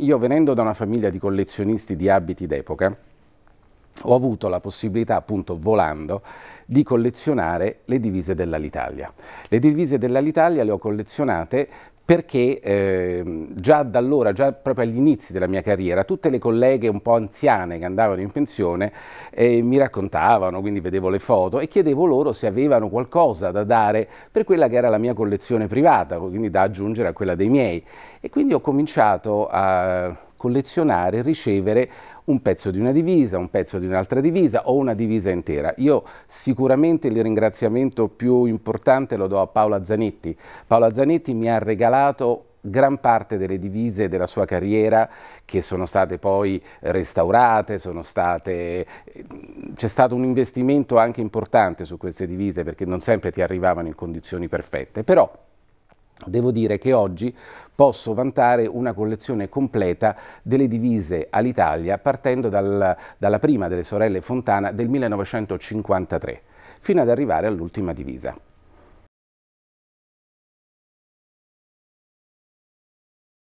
Io venendo da una famiglia di collezionisti di abiti d'epoca, ho avuto la possibilità, appunto volando, di collezionare le divise dell'Alitalia. Le divise dell'Alitalia le ho collezionate perché eh, già da allora, già proprio agli inizi della mia carriera, tutte le colleghe un po' anziane che andavano in pensione eh, mi raccontavano, quindi vedevo le foto e chiedevo loro se avevano qualcosa da dare per quella che era la mia collezione privata, quindi da aggiungere a quella dei miei. E quindi ho cominciato a collezionare, ricevere un pezzo di una divisa, un pezzo di un'altra divisa o una divisa intera. Io sicuramente il ringraziamento più importante lo do a Paola Zanetti. Paola Zanetti mi ha regalato gran parte delle divise della sua carriera che sono state poi restaurate, state... c'è stato un investimento anche importante su queste divise perché non sempre ti arrivavano in condizioni perfette, però Devo dire che oggi posso vantare una collezione completa delle divise all'Italia partendo dal, dalla prima delle sorelle Fontana del 1953 fino ad arrivare all'ultima divisa.